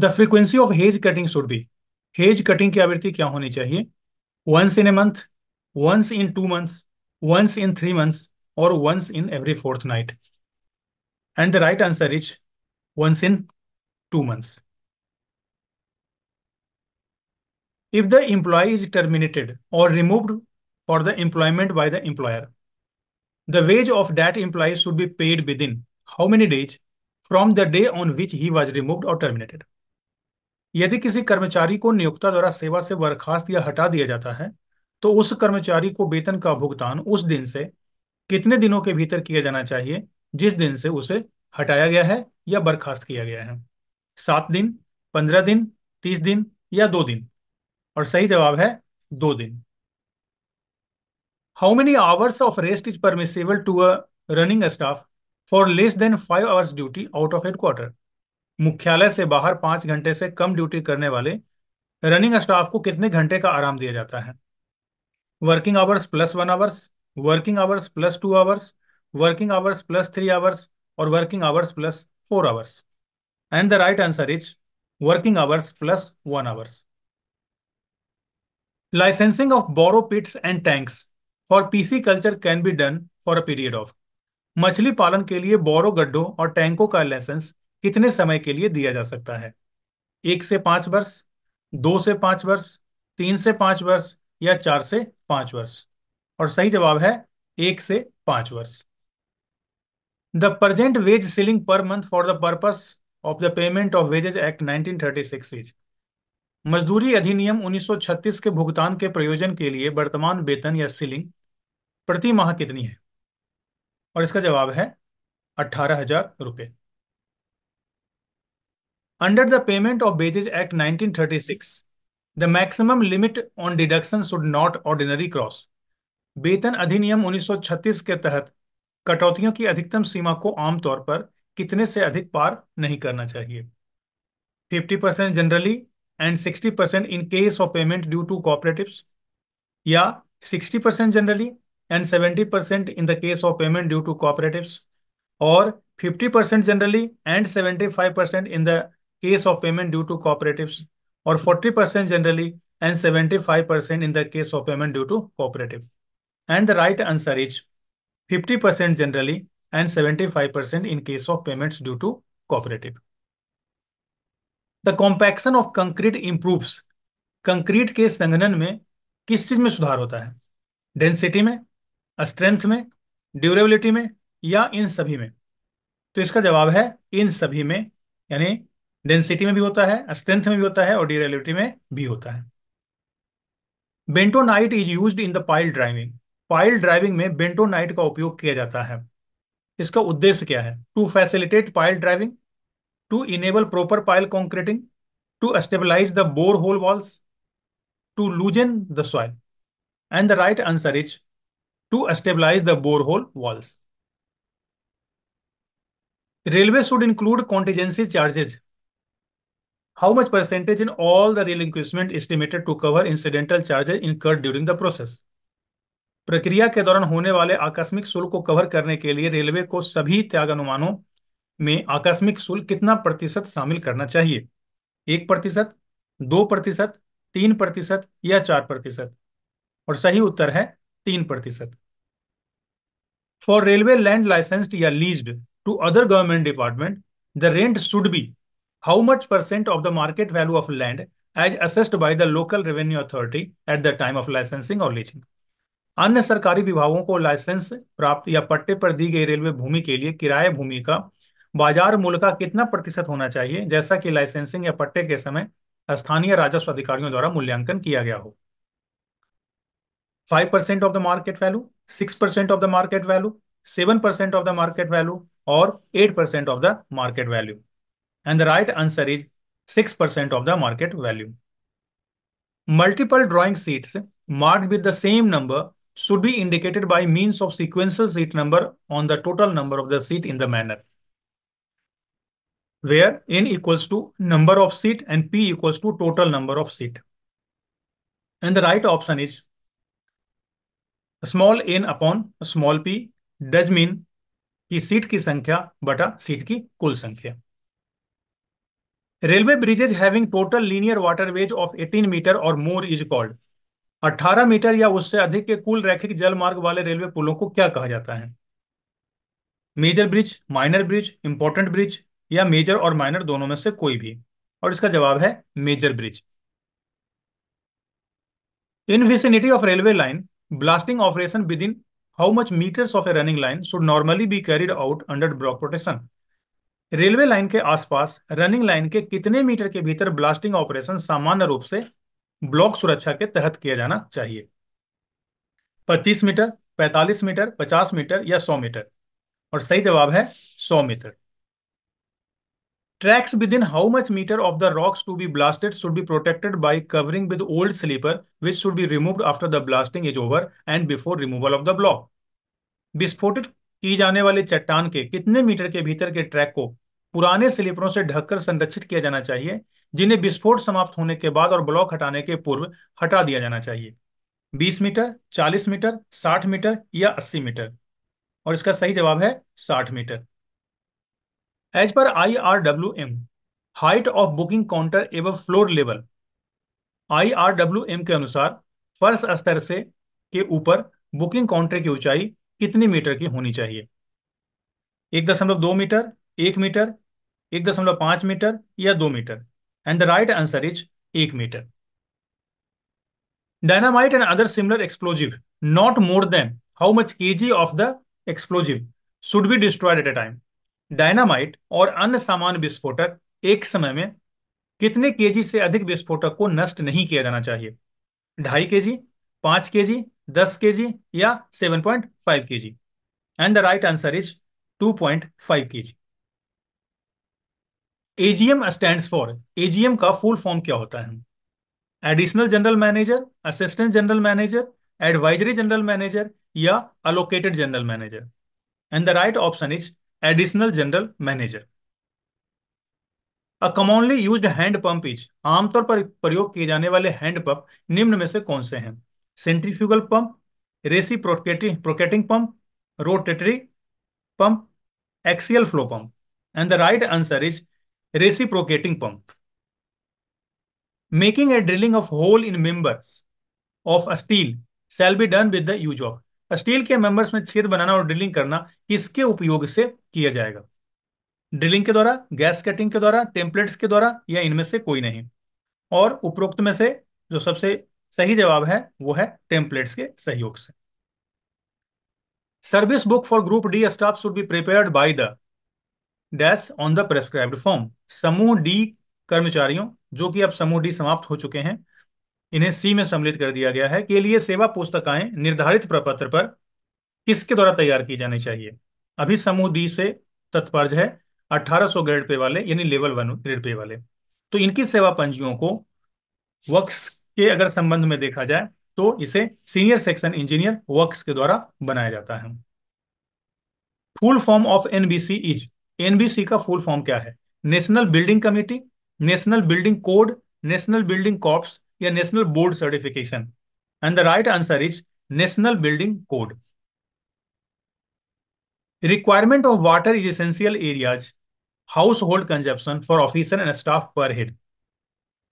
The frequency of hedge cutting should be hedge cutting की आवृत्ति क्या होनी चाहिए once in a month once in two months once in three months और once in every fortnight and the right answer is once in two months. If the employee is terminated or removed for the employment by the employer, the wage of that employee should be paid within how many days from the day on which he was removed or terminated? यदि किसी कर्मचारी को नियोक्ता द्वारा सेवा से बर्खास्त या हटा दिया जाता है तो उस कर्मचारी को वेतन का भुगतान उस दिन से कितने दिनों के भीतर किया जाना चाहिए जिस दिन से उसे हटाया गया है या बर्खास्त किया गया है सात दिन पंद्रह दिन तीस दिन या दो दिन और सही जवाब है दो दिन how many hours of rest is permissible to a running staff for less than five hours duty out of headquarter मुख्यालय से बाहर पांच घंटे से कम ड्यूटी करने वाले रनिंग स्टाफ को कितने घंटे का आराम दिया जाता है working hours plus one hours working hours plus two hours working hours plus three hours और working hours plus four hours and the right answer is working hours plus one hours licensing of borrow pits and tanks for pisciculture can be done for a period of मछली पालन के लिए बोरो गड्ढों और टैंकों का licence कितने समय के लिए दिया जा सकता है एक से पांच वर्ष दो से पांच वर्ष तीन से पांच वर्ष या चार से पांच वर्ष और सही जवाब है एक से पांच वर्ष the present wage ceiling per month for the purpose of the payment of wages act nineteen six is मजदूरी अधिनियम 1936 के भुगतान के प्रयोजन के लिए वर्तमान वेतन या सीलिंग प्रति माह कितनी है और इसका जवाब है अठारह हजार रुपये Under the Payment of Wages Act 1936, the maximum limit on deduction should not ordinary cross वेतन अधिनियम 1936 के तहत कटौतियों की अधिकतम सीमा को आमतौर पर कितने से अधिक पार नहीं करना चाहिए 50% percent generally and 60% percent in case of payment due to cooperatives या 60% percent generally and 70% percent in the case of payment due to cooperatives और 50% percent generally and 75% in the case of payment due to cooperatives or 40% generally and 75% in the case of payment due to cooperative. And the right answer is 50% generally and 75% in case of payments due to cooperative. The compaction of concrete improves. Concrete के संघनन में किस चीज में सुधार होता है density में स्ट्रेंथ में ड्यूरेबिलिटी में या इन सभी में तो इसका जवाब है इन सभी में यानी डेंसिटी में भी होता है स्ट्रेंथ में भी होता है और डिरेलिटी में भी होता है bentonite is use in the pile driving pile driving में बेंटोनाइट का उपयोग किया जाता है इसका उद्देश्य क्या है to facilitate pile driving to enable proper pile concreting to stabilise the bore hole walls to loosen the soil and the right answer is to stabilise the bore hole walls railway should include contingency charges how much percentage in all the relinquishment estimated to cover incidental charges incurred during the process प्रक्रिया के दौरान होने वाले आकस्मिक शुल्क को cover करने के लिए रेलवे को सभी त्याग अनुमानों में आकस्मिक शुल्क कितना प्रतिशत शामिल करना चाहिए एक प्रतिशत दो प्रतिशत तीन प्रतिशत या चार प्रतिशत और सही उत्तर है तीन प्रतिशत फॉर रेलवे लैंड लाइसेंस्ड या leased to other government department the rent should be how much percent of the market value of land as assessed by the local revenue authority at the time of licensing or leasing अन्य सरकारी विभागों को licence प्राप्त या पट्टे पर दी गई railway भूमि के लिए किराए भूमि का बाजार मूल्य का कितना प्रतिशत होना चाहिए जैसा कि लाइसेंसिंग या पट्टे के समय स्थानीय राजस्व अधिकारियों द्वारा मूल्यांकन किया गया हो five percent of the market value six percent of the market value seven percent of the market value और eight percent of the market value And the right answer is 6% of the market value. Multiple drawing sheets marked with the same number should be indicated by means of sequential seat number on the total number of the seat in the manner where n equals to number of seat and p equals to total number of seat. And the right option is small n upon small p does mean कि seat की संख्या बटा seat की कुल संख्या railway bridges having total linear waterways of 18 metre और more is called 18 metre या उससे अधिक के कुल रैखिक जल मार्ग वाले रेलवे पुलों को क्या कहा जाता है major bridge minor bridge important bridge या मेजर और माइनर दोनों में से कोई भी और इसका जवाब है major bridge in vicinity of railway line blasting operation within how much metres of a running line should normally be carried out under block protection railway line के आसपास रनिंग लाइन के कितने मीटर के भीतर blasting operation सामान्य रूप से block सुरक्षा के तहत किया जाना चाहिए 25 मीटर 45 मीटर 50 मीटर या 100 मीटर और सही जवाब है 100 metre tracks within how much metre of the rocks to be blasted should be protected by covering with old sleeper which should be remove after the blasting is over and before removal of the block विस्फोटित की जाने वाली चट्टान के कितने metre के भीतर के ट्रैक को पुराने स्लीपरों से ढककर संरक्षित किया जाना चाहिए जिन्हें विस्फोट समाप्त होने के बाद और ब्लॉक हटाने के पूर्व हटा दिया जाना चाहिए 20 मीटर 40 मीटर 60 मीटर या 80 मीटर और इसका सही जवाब है 60 metre as per I R W M height of booking counter एवं floor level I R W M के अनुसार फर्श स्तर से के ऊपर बुकिंग काउंटर की ऊंचाई कितने मीटर की होनी चाहिए एक दशमलव दो मीटर एक मीटर एक दशमलव पांच मीटर या दो metre and the right answer is एक metre dynamite and other similar explosive not more than how much K of the explosive should be destroyed at a time dynamite और अन्य सामान्य विस्फोटक एक समय में कितने केजी से अधिक विस्फोटक को नष्ट नहीं किया जाना चाहिए ढाई केजी, जी पांच के जी दस के जी या seven point five K G and the right answer is two point five K G AGM stand for AGM का फुल फॉर्म क्या होता है additional general manager assistant general manager advisory general manager या allocated general manager and the right option is additional general manager a commonly used hand pump is आमतौर पर प्रयोग किए जाने वाले हैंड पंप निम्न में से कौन से हैं centrifugal pump reciprocating pump rotary pump axial flow pump and the right answer is reciprocating pump making a drilling of hole in members of a steel shall be done with the use of steel के members में छेद बनाना और drilling करना किसके उपयोग से किया जाएगा ड्रिलिंग के द्वारा गैस कटिंग के द्वारा टेम्पलेट्स के द्वारा या इनमें से कोई नहीं और उपरोक्त में से जो सबसे सही जवाब है वो है टेम्पलेट्स के सहयोग से service book for group D staff should be prepared by the dash on the prescribed form समूह डी कर्मचारियों जो कि अब समूह डी समाप्त हो चुके हैं इन्हें सी में सम्मिलित कर दिया गया है के लिए सेवा पुस्तकाएं निर्धारित प्रपत्र पर किसके द्वारा तैयार की जानी चाहिए अभी समूह डी से तत्पर्ज है 1800 ग्रेड पे वाले यानी लेवल वन ग्रेड पे वाले तो इनकी सेवा पंजियों को वक्स के अगर संबंध में देखा जाए तो इसे सीनियर सेक्शन इंजीनियर वर्क्स के द्वारा बनाया जाता है full form of NBC is NBC का फुल फॉर्म क्या है national building committee national building code national building corps या national board certification and the right answer is national building code requirement of water is essential areas household consumption for officer and staff per head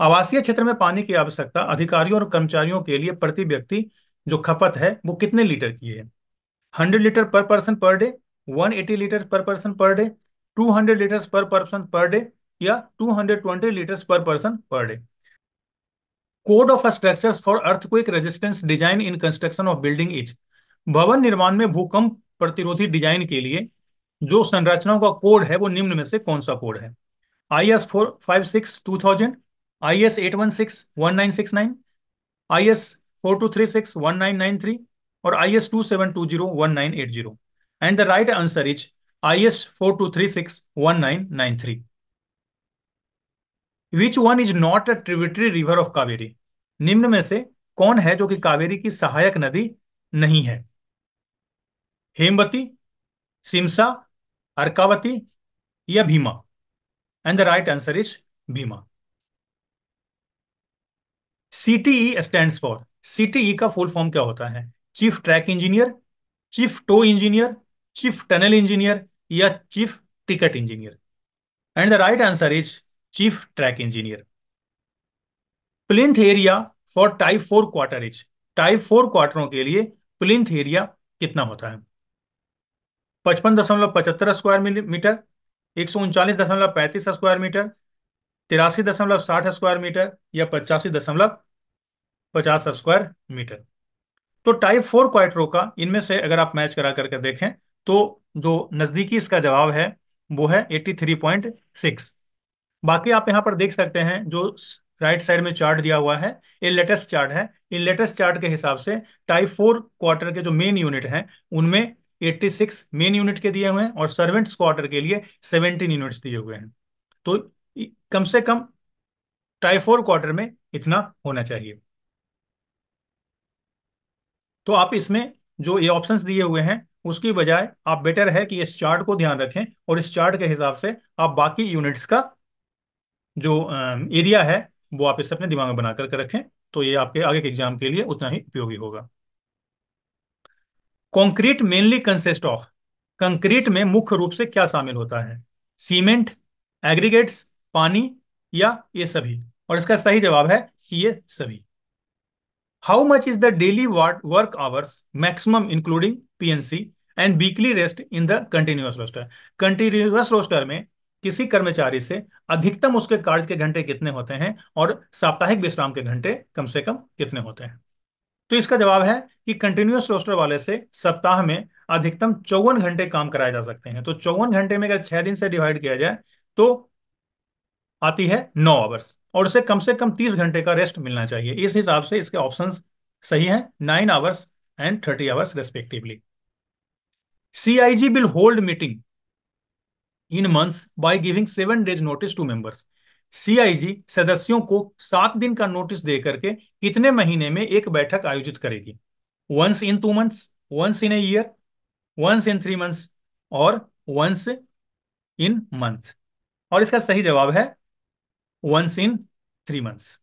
आवासीय क्षेत्र में पानी की आवश्यकता अधिकारियों और कर्मचारियों के लिए प्रति व्यक्ति जो खपत है वो कितने लीटर की है hundred litre per person per day one eighty litre per person per day two hundred litre per person per day या two hundred twenty litres per person per day code of structure for earthquake resistance design in construction of building is भवन निर्माण में भूकंप प्रतिरोधी design के लिए जो संरचनाओं का कोड है वो निम्न में से कौन सा कोड है I S four five six two thousand I S eight one six one nine six nine I S four two three six one nine nine three और I S two seven two zero one nine eight zero and the right answer is I S four two three six one nine nine three which one is not a tributary river of Kaveri निम्न में से कौन है जो कि कावेरी की सहायक नदी नहीं है हेमवती सिमसा अर्कावती या Bhima and the right answer is Bhima CTE stand for CTE का फुल फॉर्म क्या होता है chief track engineer chief tow engineer chief tunnel engineer या chief ticket engineer and the right answer is chief track engineer plinth area for type four quarter is type four क्वार्टरों के लिए plinth area कितना होता है पचपन दशमलव पचहत्तर स्क्वायर मीटर एक सौ उनचालीस दशमलव पैंतीस स्क्वायर मीटर तिरासी दशमलव साठ स्क्वायर मीटर या पचासी दशमलव पचास स्क्वायर मीटर तो टाइप फोर क्वाइट्रो का इनमें से अगर आप मैच करा करके देखें तो जो नज़दीकी इसका जवाब है वो है एट्टी थ्री पॉइंट सिक्स बाकी आप यहां पर देख सकते हैं जो राइट साइड में चार्ट दिया हुआ है ये लेटेस्ट चार्ट है इन लेटेस्ट चार्ट के हिसाब से टाइप फोर क्वार्टर के जो मेन यूनिट हैं उनमें 86 मेन यूनिट के दिए हुए हैं और सर्वेंट्स क्वार्टर के लिए 17 यूनिट्स दिए हुए हैं तो कम से कम ट्राइफोर क्वार्टर में इतना होना चाहिए तो आप इसमें जो ये ऑप्शंस दिए हुए हैं उसकी बजाय आप बेटर है कि इस चार्ट को ध्यान रखें और इस चार्ट के हिसाब से आप बाकी यूनिट्स का जो एरिया है वो आप इसे अपने दिमाग में बना करके रखें तो ये आपके आगे के एग्जाम के लिए उतना ही उपयोगी होगा concrete mainly consist of concrete में मुख्य रूप से क्या शामिल होता है सीमेंट एग्रीगेट्स पानी या ये सभी और इसका सही जवाब है कि ये सभी how much is the daily work work hours maximum including PNC and weekly rest in the continuous roster continuous roster में किसी कर्मचारी से अधिकतम उसके कार्य के घंटे कितने होते हैं और साप्ताहिक विश्राम के घंटे कम से कम कितने होते हैं तो इसका जवाब है कि कंटिन्यूस रोस्टर वाले से सप्ताह में अधिकतम चौवन घंटे काम कराए जा सकते हैं तो चौवन घंटे में अगर छह दिन से डिवाइड किया जाए तो आती है नौ आवर्स और उसे कम से कम तीस घंटे का रेस्ट मिलना चाहिए इस हिसाब से इसके ऑप्शन सही हैं nine hours and thirty hours respectively CIG will hold meeting in months by giving seven days notice to members CIG सदस्यों को सात दिन का नोटिस दे करके कितने महीने में एक बैठक आयोजित करेगी once in two months once in a year once in three months और वंस इन मंथ और इसका सही जवाब है once in three months.